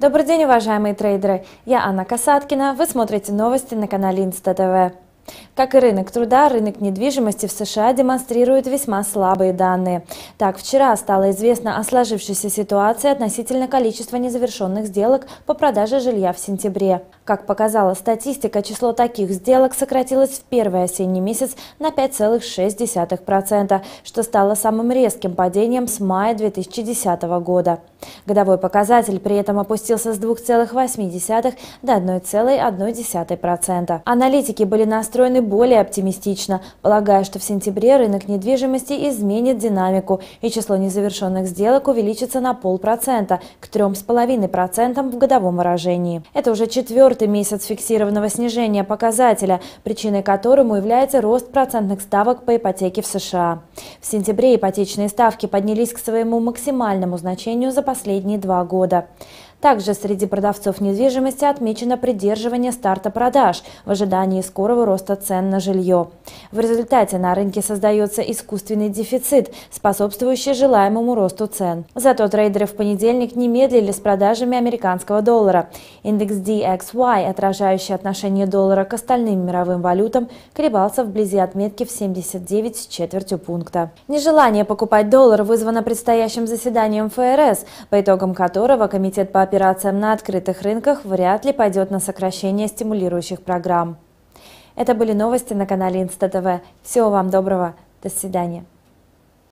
Добрый день, уважаемые трейдеры! Я Анна Касаткина. Вы смотрите новости на канале Инста ТВ. Как и рынок труда, рынок недвижимости в США демонстрирует весьма слабые данные. Так, вчера стало известно о сложившейся ситуации относительно количества незавершенных сделок по продаже жилья в сентябре. Как показала статистика, число таких сделок сократилось в первый осенний месяц на 5,6%, что стало самым резким падением с мая 2010 года. Годовой показатель при этом опустился с 2,8% до 1,1%. Аналитики были настроены более оптимистично, полагая, что в сентябре рынок недвижимости изменит динамику и число незавершенных сделок увеличится на полпроцента к 3,5% в годовом выражении. Это уже четвертый четвертый месяц фиксированного снижения показателя, причиной которому является рост процентных ставок по ипотеке в США. В сентябре ипотечные ставки поднялись к своему максимальному значению за последние два года. Также среди продавцов недвижимости отмечено придерживание старта продаж в ожидании скорого роста цен на жилье. В результате на рынке создается искусственный дефицит, способствующий желаемому росту цен. Зато трейдеры в понедельник не медлили с продажами американского доллара. Индекс DXY, отражающий отношение доллара к остальным мировым валютам, колебался вблизи отметки в 79 с четвертью пункта. Нежелание покупать доллар вызвано предстоящим заседанием ФРС, по итогам которого Комитет по операциям на открытых рынках вряд ли пойдет на сокращение стимулирующих программ. Это были новости на канале Инста ТВ. Всего вам доброго. До свидания.